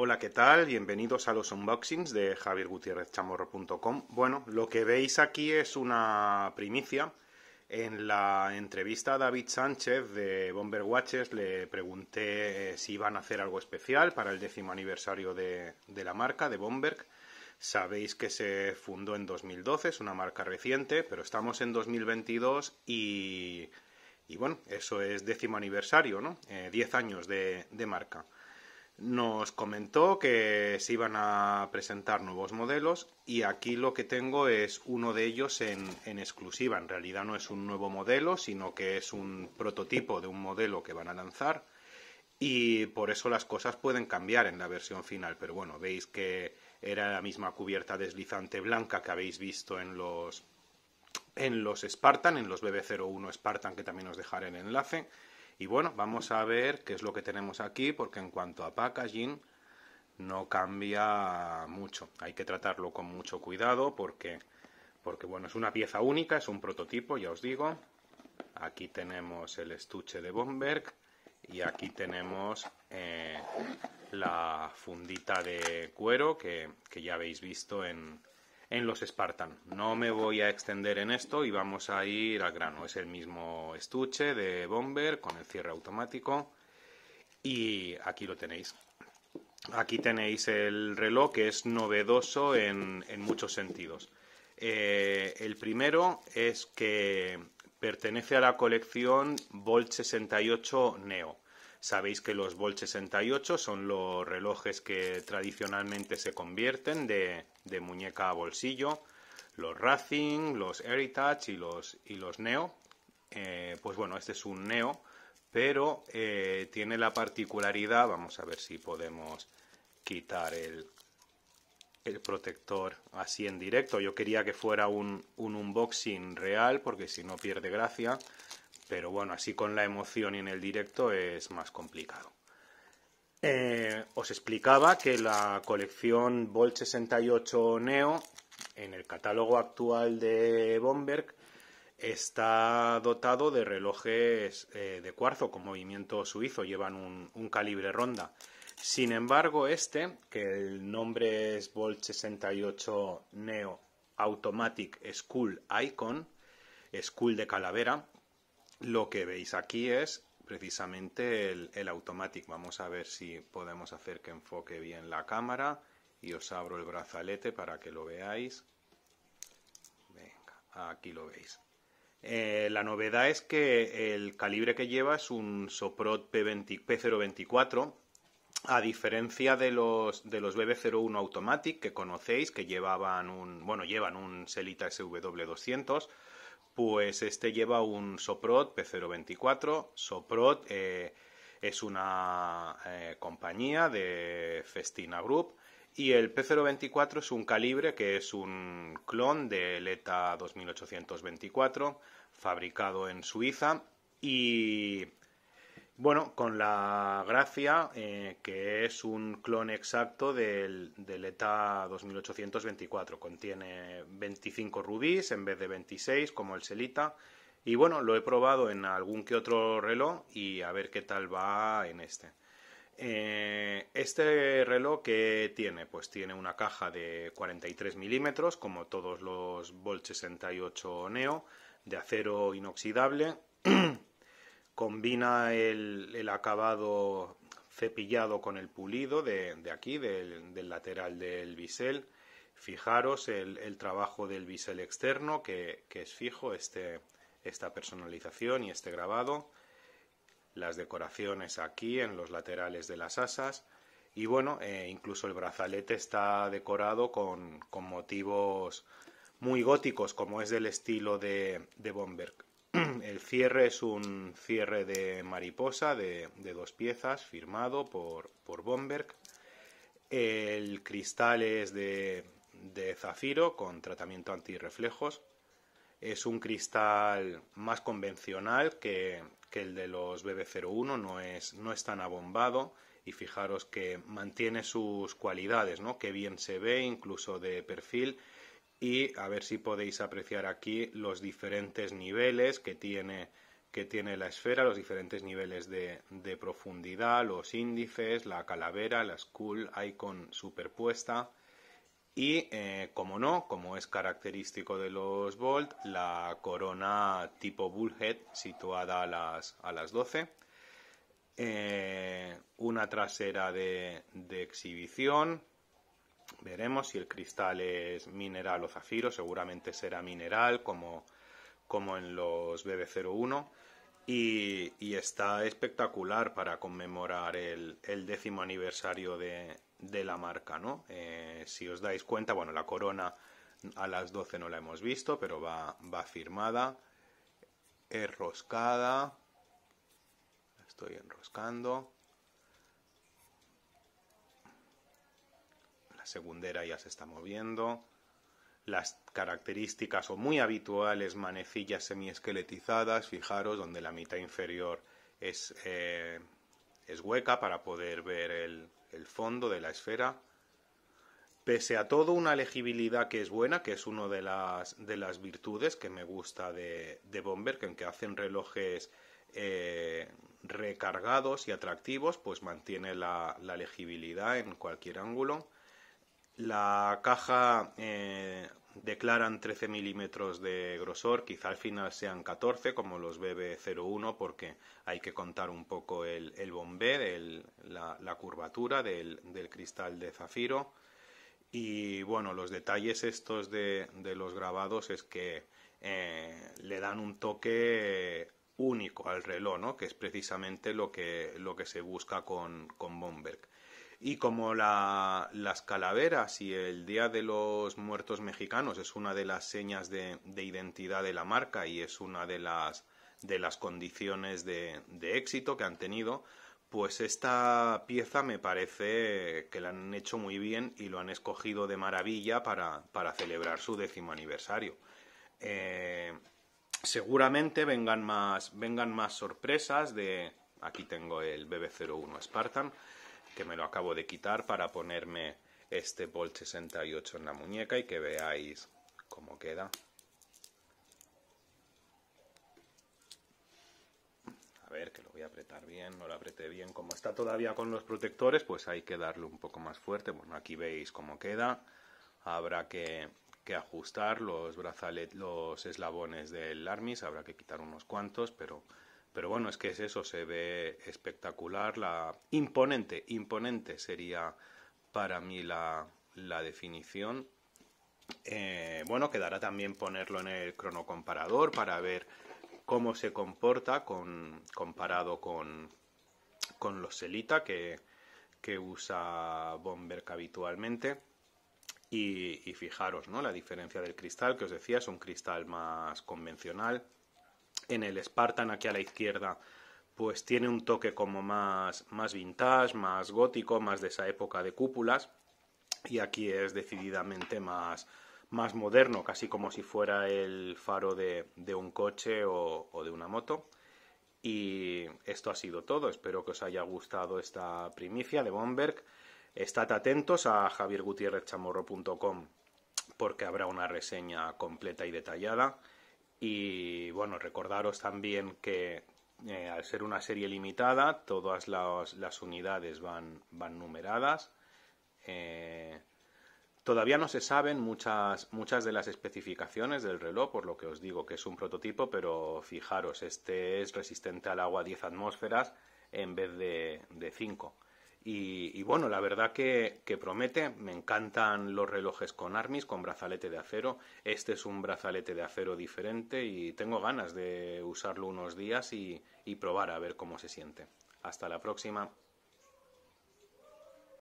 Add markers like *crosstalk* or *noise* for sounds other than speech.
Hola, ¿qué tal? Bienvenidos a los unboxings de javiergutierrezchamorro.com. Bueno, lo que veis aquí es una primicia. En la entrevista a David Sánchez de Bomber Watches le pregunté eh, si iban a hacer algo especial para el décimo aniversario de, la marca, de Bomberg. Sabéis que se fundó en 2012, es una marca reciente, pero estamos en 2022 y, y bueno, eso es décimo aniversario, ¿no? 10 eh, años de marca nos comentó que se iban a presentar nuevos modelos y aquí lo que tengo es uno de ellos en, exclusiva. En realidad no es un nuevo modelo, sino que es un prototipo de un modelo que van a lanzar y por eso las cosas pueden cambiar en la versión final. Pero bueno, veis que era la misma cubierta deslizante blanca que habéis visto en los, en los Spartan, en los BB01 Spartan que también os dejaré el enlace y bueno, vamos a ver qué es lo que tenemos aquí, porque en cuanto a packaging no cambia mucho. Hay que tratarlo con mucho cuidado porque, porque bueno, es una pieza única, es un prototipo, ya os digo. Aquí tenemos el estuche de Bomberg y aquí tenemos eh, la fundita de cuero que, que ya habéis visto en, en los Spartan. No me voy a extender en esto y vamos a ir al grano. Es el mismo estuche de Bomber con el cierre automático y aquí lo tenéis. Aquí tenéis el reloj que es novedoso en, muchos sentidos. Eh, el primero es que pertenece a la colección Volt 68 Neo. Sabéis que los Volt 68 son los relojes que tradicionalmente se convierten de, muñeca a bolsillo. Los Racing, los Heritage y los, y los Neo. Eh, pues bueno, este es un Neo, pero eh, tiene la particularidad, vamos a ver si podemos quitar el, protector así en directo. Yo quería que fuera un, un unboxing real porque si no pierde gracia. Pero bueno, así con la emoción y en el directo es más complicado. Eh, os explicaba que la colección Volt 68 Neo, en el catálogo actual de Bomberg, está dotado de relojes eh, de cuarzo con movimiento suizo, llevan un, calibre ronda. Sin embargo, este, que el nombre es Volt 68 Neo Automatic School Icon, School de Calavera, lo que veis aquí es precisamente el, automatic. Vamos a ver si podemos hacer que enfoque bien la cámara y os abro el brazalete para que lo veáis. Venga, aquí lo veis. Eh, la novedad es que el calibre que lleva es un Soprot p 024 a diferencia de los, de los BB01 Automatic que conocéis, que llevaban un, bueno, llevan un Selita SW200, pues este lleva un Soprot P024. Soprot eh, es una eh, compañía de Festina Group y el P024 es un calibre que es un clon del ETA 2824 fabricado en Suiza y bueno, con la gracia eh, que es un clon exacto del, ETA 2824. Contiene 25 rubíes en vez de 26, como el Selita. Y bueno, lo he probado en algún que otro reloj y a ver qué tal va en este. Eh, este reloj que tiene, pues tiene una caja de 43 milímetros, como todos los Volt 68 Neo, de acero inoxidable. *clears throat* combina el, acabado cepillado con el pulido de, aquí, del, lateral del bisel. Fijaros el, trabajo del bisel externo, que, es fijo este, esta personalización y este grabado. Las decoraciones aquí en los laterales de las asas. Y bueno, eh, incluso el brazalete está decorado con, motivos muy góticos, como es del estilo de, de Bomberg. *clears throat* El cierre es un cierre de mariposa de, dos piezas firmado por, Bomberg. El cristal es de, de zafiro con tratamiento antirreflejos. Es un cristal más convencional que, que el de los BB01, no es, no es tan abombado y fijaros que mantiene sus cualidades, ¿no? que bien se ve incluso de perfil y a ver si podéis apreciar aquí los diferentes niveles que tiene, la esfera, los diferentes niveles de, profundidad, los índices, la calavera, la skull icon superpuesta y, eh, como no, como es característico de los volt la corona tipo Bullhead situada a las, 12. Eh, una trasera de exhibición Veremos si el cristal es mineral o zafiro, seguramente será mineral como, en los BB01. Y, está espectacular para conmemorar el, décimo aniversario de, la marca, ¿no? Eh, si os dais cuenta, bueno, la corona a las 12 no la hemos visto, pero va, firmada, enroscada, estoy enroscando, segundera ya se está moviendo. Las características son muy habituales, manecillas semiesqueletizadas, fijaros, donde la mitad inferior es, eh, hueca para poder ver el, fondo de la esfera. Pese a todo, una legibilidad que es buena, que es una de las, virtudes que me gusta de, Bomber, que hacen relojes eh, recargados y atractivos, pues mantiene la, legibilidad en cualquier ángulo. La caja eh, declaran 13 milímetros de grosor, quizá al final sean 14 como los BB01 porque hay que contar un poco el, el bombé, la, curvatura del, cristal de zafiro y bueno, los detalles estos de, los grabados es que eh, le dan un toque único al reloj, que es precisamente lo que, se busca con, con Bomberg. Y como las calaveras y el Día de los Muertos Mexicanos es una de las señas de, identidad de la marca y es una de las, de las condiciones de, éxito que han tenido, pues esta pieza me parece que la han hecho muy bien y lo han escogido de maravilla para, celebrar su décimo aniversario. Eh, seguramente vengan más, vengan más sorpresas de... Aquí tengo el BB01 Spartan que me lo acabo de quitar para ponerme este Bolt 68 en la muñeca y que veáis cómo queda. A ver, que lo voy a apretar bien, no lo apreté bien. Como está todavía con los protectores, pues hay que darle un poco más fuerte. Bueno, aquí veis cómo queda. Habrá que, ajustar los brazales los eslabones del armis, habrá que quitar unos cuantos, pero pero bueno, es que es eso, se ve espectacular, la imponente, imponente sería para mí la, definición. Eh, bueno, quedará también ponerlo en el cronocomparador para ver cómo se comporta comparado con, los Selita que, usa Bomberg habitualmente. Y, y, fijaros, ¿no? La diferencia del cristal que os decía es un cristal más convencional, en el Spartan aquí a la izquierda, pues tiene un toque como más, más vintage, más gótico, más de esa época de cúpulas. Y aquí es decididamente más, más moderno, casi como si fuera el faro de, un coche o, o de una moto. Y esto ha sido todo. Espero que os haya gustado esta primicia de Bomberg. Estad atentos a javiergutierrezchamorro.com porque habrá una reseña completa y detallada. Y bueno, recordaros también que eh, al ser una serie limitada, todas las, las unidades van, numeradas. Eh, todavía no se saben muchas, muchas de las especificaciones del reloj, por lo que os digo que es un prototipo, pero fijaros, este es resistente al agua a 10 atmósferas en vez de, de 5. Y, bueno, la verdad que, promete, me encantan los relojes con armis, con brazalete de acero. Este es un brazalete de acero diferente y tengo ganas de usarlo unos días y probar a ver cómo se siente. Hasta la próxima.